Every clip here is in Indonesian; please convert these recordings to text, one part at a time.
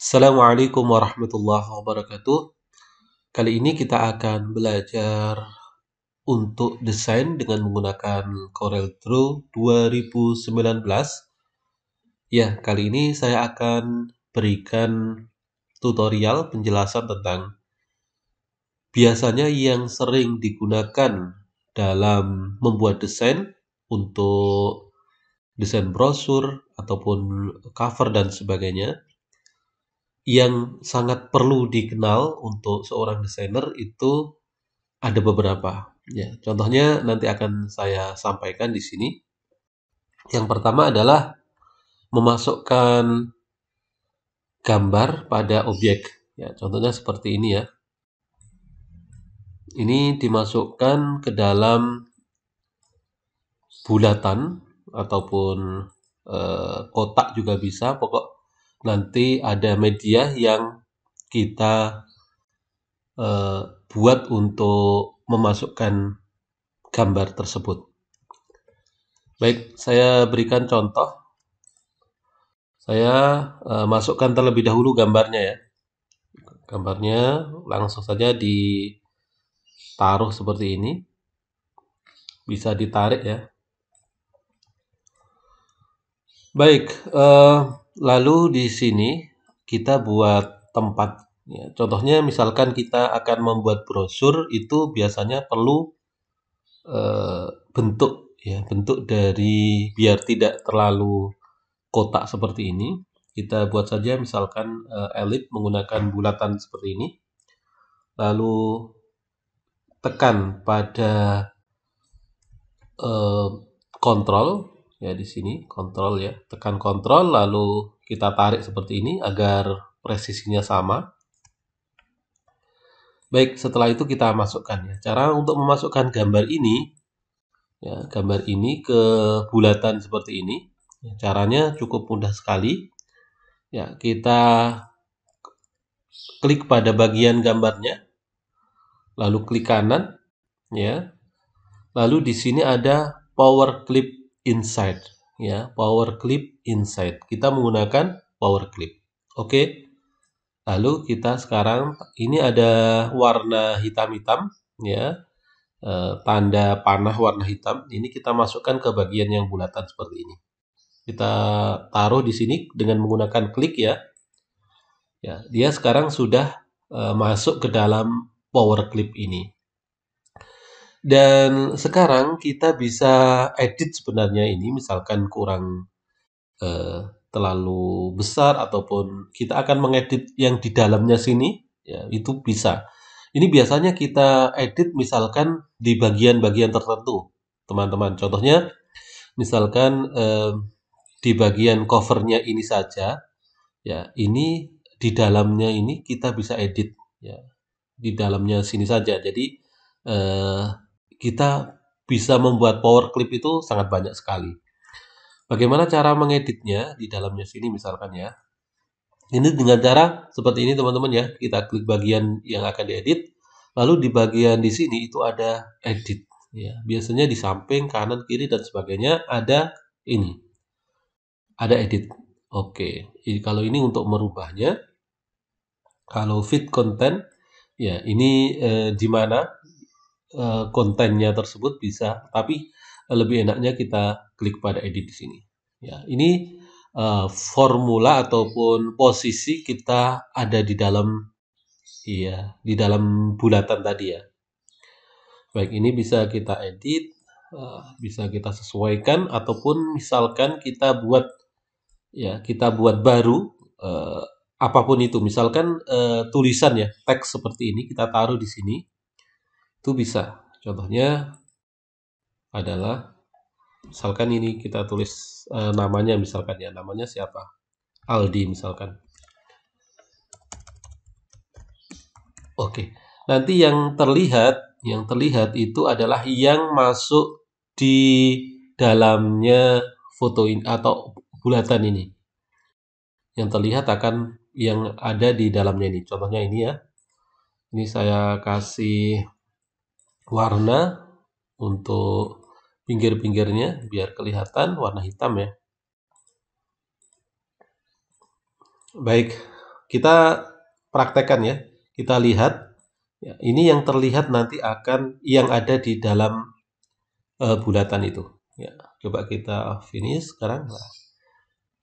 Assalamualaikum warahmatullahi wabarakatuh. Kali ini kita akan belajar untuk desain dengan menggunakan Corel Draw 2019. Ya, kali ini saya akan berikan tutorial penjelasan tentang biasanya yang sering digunakan dalam membuat desain untuk desain brosur ataupun cover dan sebagainya yang sangat perlu dikenal untuk seorang desainer itu ada beberapa. Ya, contohnya nanti akan saya sampaikan di sini. Yang pertama adalah memasukkan gambar pada objek. Ya, contohnya seperti ini ya. Ini dimasukkan ke dalam bulatan ataupun e, kotak juga bisa, pokok nanti ada media yang kita eh, buat untuk memasukkan gambar tersebut. Baik, saya berikan contoh. Saya eh, masukkan terlebih dahulu gambarnya ya. Gambarnya langsung saja ditaruh seperti ini. Bisa ditarik ya. Baik, eh, Lalu di sini kita buat tempat. Ya, contohnya misalkan kita akan membuat brosur itu biasanya perlu e, bentuk ya bentuk dari biar tidak terlalu kotak seperti ini. Kita buat saja misalkan e, elip menggunakan bulatan seperti ini. Lalu tekan pada eh, kontrol ya di sini kontrol ya tekan kontrol lalu kita tarik seperti ini agar presisinya sama baik setelah itu kita masukkan ya cara untuk memasukkan gambar ini ya gambar ini ke bulatan seperti ini ya, caranya cukup mudah sekali ya kita klik pada bagian gambarnya lalu klik kanan ya lalu di sini ada power clip inside ya power clip inside kita menggunakan power clip oke lalu kita sekarang ini ada warna hitam-hitam ya e, tanda panah warna hitam ini kita masukkan ke bagian yang bulatan seperti ini kita taruh di sini dengan menggunakan klik ya ya dia sekarang sudah e, masuk ke dalam power clip ini dan sekarang kita bisa edit sebenarnya ini, misalkan kurang eh, terlalu besar ataupun kita akan mengedit yang di dalamnya sini, ya itu bisa. Ini biasanya kita edit misalkan di bagian-bagian tertentu, teman-teman. Contohnya, misalkan eh, di bagian covernya ini saja, ya ini di dalamnya ini kita bisa edit, ya di dalamnya sini saja. Jadi eh, kita bisa membuat power clip itu sangat banyak sekali. Bagaimana cara mengeditnya di dalamnya sini misalkan ya. Ini dengan cara seperti ini teman-teman ya. Kita klik bagian yang akan diedit. Lalu di bagian di sini itu ada edit. Ya, biasanya di samping kanan kiri dan sebagainya ada ini. Ada edit. Oke. Jadi kalau ini untuk merubahnya. Kalau fit content ya ini eh, di mana Eh, kontennya tersebut bisa, tapi eh, lebih enaknya kita klik pada edit di sini. Ya, ini uh, formula ataupun posisi kita ada di dalam Iya, di dalam bulatan tadi ya. Baik, ini bisa kita edit, bisa kita sesuaikan ataupun misalkan kita buat ya, kita buat baru uh, apapun itu. Misalkan uh, tulisan ya, teks seperti ini kita taruh di sini itu bisa contohnya adalah misalkan ini kita tulis e, namanya misalkan ya namanya siapa Aldi misalkan oke nanti yang terlihat yang terlihat itu adalah yang masuk di dalamnya foto ini atau bulatan ini yang terlihat akan yang ada di dalamnya ini contohnya ini ya ini saya kasih warna untuk pinggir-pinggirnya biar kelihatan warna hitam ya. Baik, kita praktekkan ya. Kita lihat ya, ini yang terlihat nanti akan yang ada di dalam uh, bulatan itu. Ya, coba kita finish sekarang. Nah,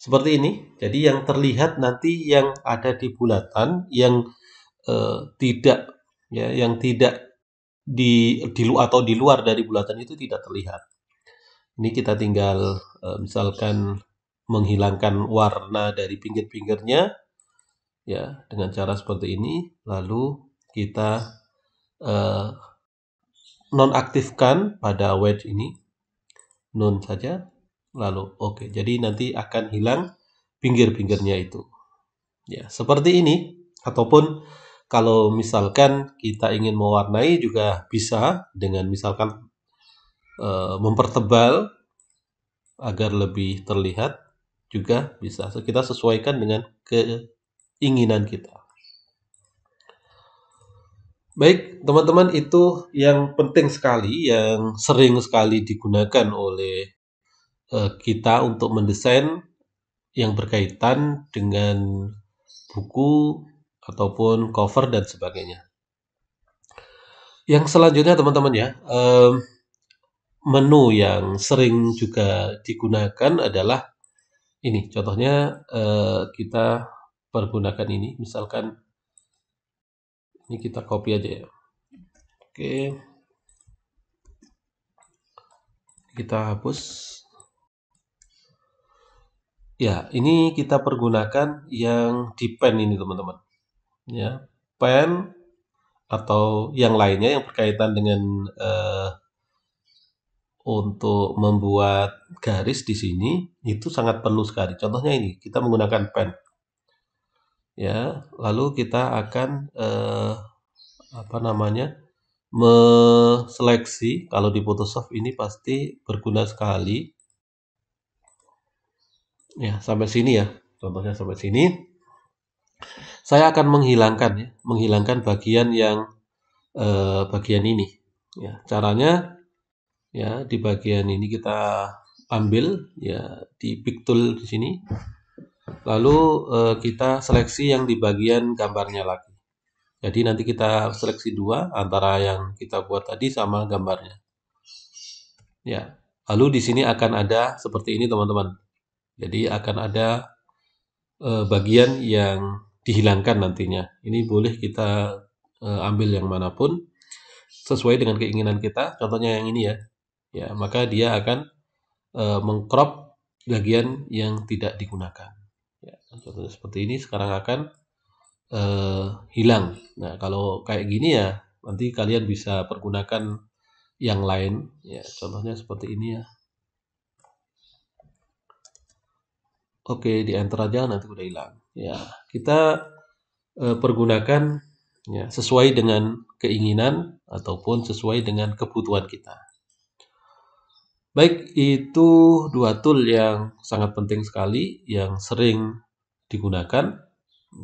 seperti ini. Jadi yang terlihat nanti yang ada di bulatan yang uh, tidak ya yang tidak di di lu atau di luar dari bulatan itu tidak terlihat. Ini kita tinggal uh, misalkan menghilangkan warna dari pinggir-pinggirnya ya dengan cara seperti ini lalu kita uh, nonaktifkan pada wedge ini non saja lalu oke okay. jadi nanti akan hilang pinggir-pinggirnya itu ya seperti ini ataupun kalau misalkan kita ingin mewarnai juga bisa dengan misalkan e, mempertebal agar lebih terlihat juga bisa. Kita sesuaikan dengan keinginan kita. Baik, teman-teman, itu yang penting sekali, yang sering sekali digunakan oleh e, kita untuk mendesain yang berkaitan dengan buku ataupun cover dan sebagainya. Yang selanjutnya teman-teman ya, um, menu yang sering juga digunakan adalah ini. Contohnya uh, kita pergunakan ini, misalkan ini kita copy aja ya. Oke. Kita hapus. Ya, ini kita pergunakan yang depend ini teman-teman ya pen atau yang lainnya yang berkaitan dengan uh, untuk membuat garis di sini itu sangat perlu sekali. Contohnya ini kita menggunakan pen, ya lalu kita akan eh, apa namanya meseleksi kalau di Photoshop ini pasti berguna sekali. Ya sampai sini ya contohnya sampai sini saya akan menghilangkan ya, menghilangkan bagian yang eh, bagian ini. Ya, caranya ya di bagian ini kita ambil ya di pick tool di sini. Lalu eh, kita seleksi yang di bagian gambarnya lagi. Jadi nanti kita seleksi dua antara yang kita buat tadi sama gambarnya. Ya. Lalu di sini akan ada seperti ini teman-teman. Jadi akan ada eh, bagian yang dihilangkan nantinya. Ini boleh kita uh, ambil yang manapun sesuai dengan keinginan kita. Contohnya yang ini ya. Ya, maka dia akan uh, mengcrop bagian yang tidak digunakan. Ya, contohnya seperti ini sekarang akan uh, hilang. Nah, kalau kayak gini ya, nanti kalian bisa pergunakan yang lain. Ya, contohnya seperti ini ya. oke okay, di enter aja nanti udah hilang ya kita e, pergunakan ya sesuai dengan keinginan ataupun sesuai dengan kebutuhan kita baik itu dua tool yang sangat penting sekali yang sering digunakan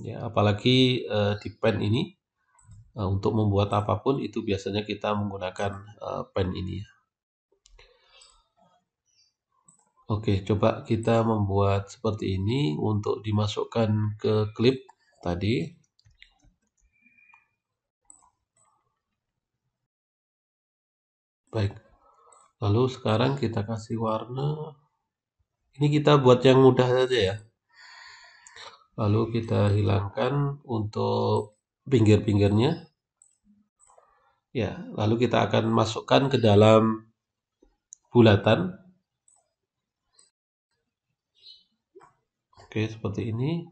ya apalagi e, di pen ini eh, untuk membuat apapun itu biasanya kita menggunakan e, pen ini Oke, coba kita membuat seperti ini untuk dimasukkan ke klip tadi. Baik. Lalu sekarang kita kasih warna. Ini kita buat yang mudah saja ya. Lalu kita hilangkan untuk pinggir-pinggirnya. Ya, lalu kita akan masukkan ke dalam bulatan Oke, seperti ini.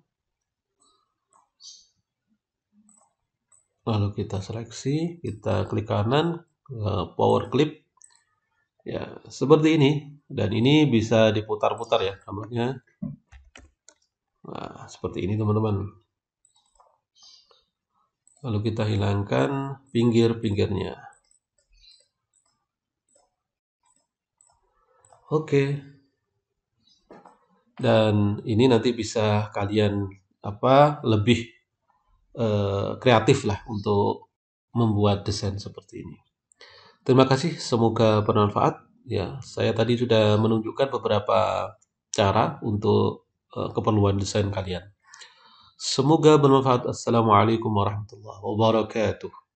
Lalu kita seleksi, kita klik kanan, eh, power clip. Ya, seperti ini. Dan ini bisa diputar-putar ya gambarnya. Nah, seperti ini teman-teman. Lalu kita hilangkan pinggir-pinggirnya. Oke. Okay dan ini nanti bisa kalian apa lebih eh, kreatif lah untuk membuat desain seperti ini. Terima kasih, semoga bermanfaat. Ya, saya tadi sudah menunjukkan beberapa cara untuk eh, keperluan desain kalian. Semoga bermanfaat. Assalamualaikum warahmatullahi wabarakatuh.